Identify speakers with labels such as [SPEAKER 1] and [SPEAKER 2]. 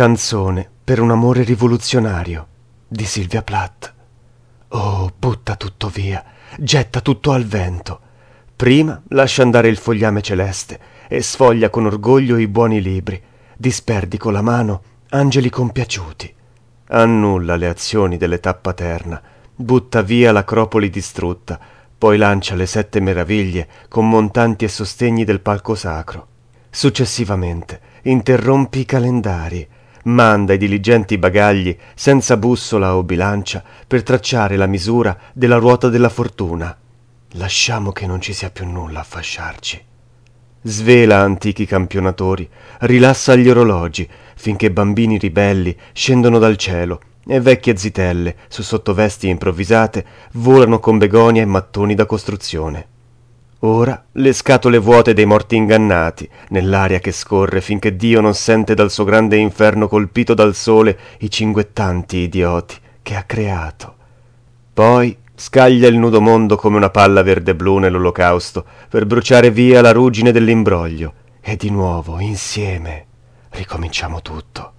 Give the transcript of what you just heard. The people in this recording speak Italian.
[SPEAKER 1] Canzone per un amore rivoluzionario di Silvia Platt. Oh, butta tutto via, getta tutto al vento. Prima lascia andare il fogliame celeste e sfoglia con orgoglio i buoni libri, disperdi con la mano angeli compiaciuti. Annulla le azioni dell'età paterna, butta via l'acropoli distrutta, poi lancia le sette meraviglie con montanti e sostegni del palco sacro. Successivamente interrompi i calendari, manda i diligenti bagagli senza bussola o bilancia per tracciare la misura della ruota della fortuna. Lasciamo che non ci sia più nulla a fasciarci. Svela antichi campionatori, rilassa gli orologi finché bambini ribelli scendono dal cielo e vecchie zitelle su sottovesti improvvisate volano con begonia e mattoni da costruzione. Ora le scatole vuote dei morti ingannati, nell'aria che scorre finché Dio non sente dal suo grande inferno colpito dal sole i cinguettanti idioti che ha creato. Poi scaglia il nudo mondo come una palla verde-blu nell'olocausto per bruciare via la ruggine dell'imbroglio. E di nuovo, insieme, ricominciamo tutto.